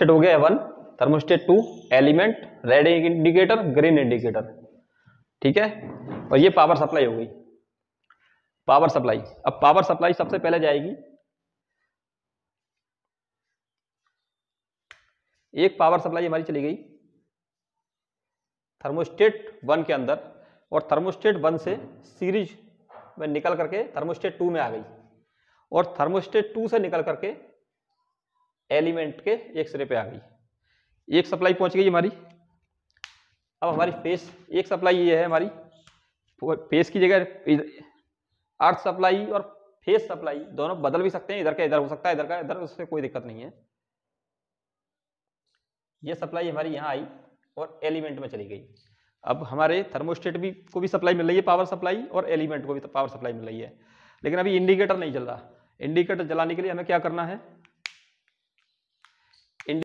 thermostat हो गया है one thermostat two element red indicator green indicator ठीक है और ये पावर सप्लाई हो गई पावर सप्लाई अब पावर सप्लाई सबसे पहले जाएगी एक पावर सप्लाई हमारी चली गई थर्मोस्टेट वन के अंदर और थर्मोस्टेट वन से सीरीज में निकल करके थर्मोस्टेट टू में आ गई और थर्मोस्टेट टू से निकल करके एलिमेंट के एक्सरे पे आ गई एक सप्लाई पहुंच गई हमारी अब हमारी फेस एक सप्लाई ये है हमारी फेस की जगह अर्थ सप्लाई और फेस सप्लाई दोनों बदल भी सकते हैं इधर का इधर हो सकता है इधर का इधर उससे कोई दिक्कत नहीं है ये सप्लाई हमारी यहाँ आई और एलिमेंट में चली गई अब हमारे थर्मोस्टेट भी को भी सप्लाई मिल रही है पावर सप्लाई और एलिमेंट को भी पावर सप्लाई मिल रही है लेकिन अभी इंडिकेटर नहीं चल रहा इंडिकेटर जलाने के लिए हमें क्या करना है